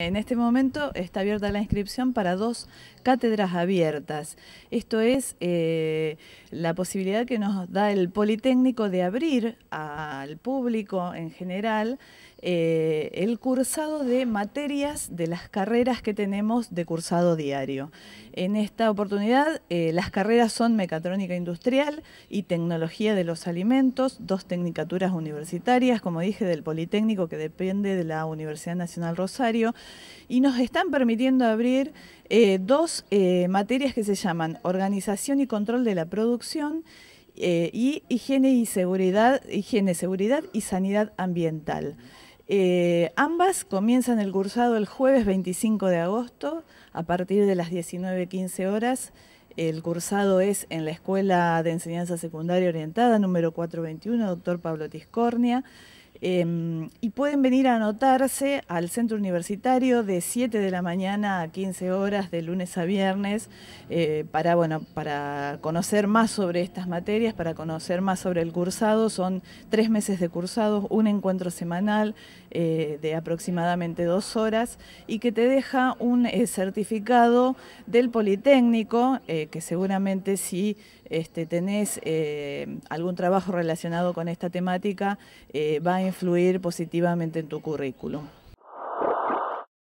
En este momento está abierta la inscripción para dos cátedras abiertas. Esto es eh, la posibilidad que nos da el Politécnico de abrir al público en general eh, el cursado de materias de las carreras que tenemos de cursado diario. En esta oportunidad eh, las carreras son Mecatrónica Industrial y Tecnología de los Alimentos, dos tecnicaturas universitarias, como dije, del Politécnico que depende de la Universidad Nacional Rosario, y nos están permitiendo abrir eh, dos eh, materias que se llaman organización y control de la producción eh, y higiene y seguridad, higiene, seguridad y sanidad ambiental. ambas comienzan el cursado el jueves 25 de agosto a partir de las 19.15 horas. El cursado es en la Escuela de Enseñanza Secundaria Orientada número 421, doctor Pablo Tiscornia. Em, y pueden venir a anotarse al centro universitario de 7 de la mañana a 15 horas de lunes a viernes eh, para, bueno, para conocer más sobre estas materias, para conocer más sobre el cursado. Son tres meses de cursados, un encuentro semanal eh, de aproximadamente dos horas y que te deja un eh, certificado del Politécnico, que seguramente si este, tenés algún trabajo relacionado con esta temática, va a influir positivamente en tu currículum.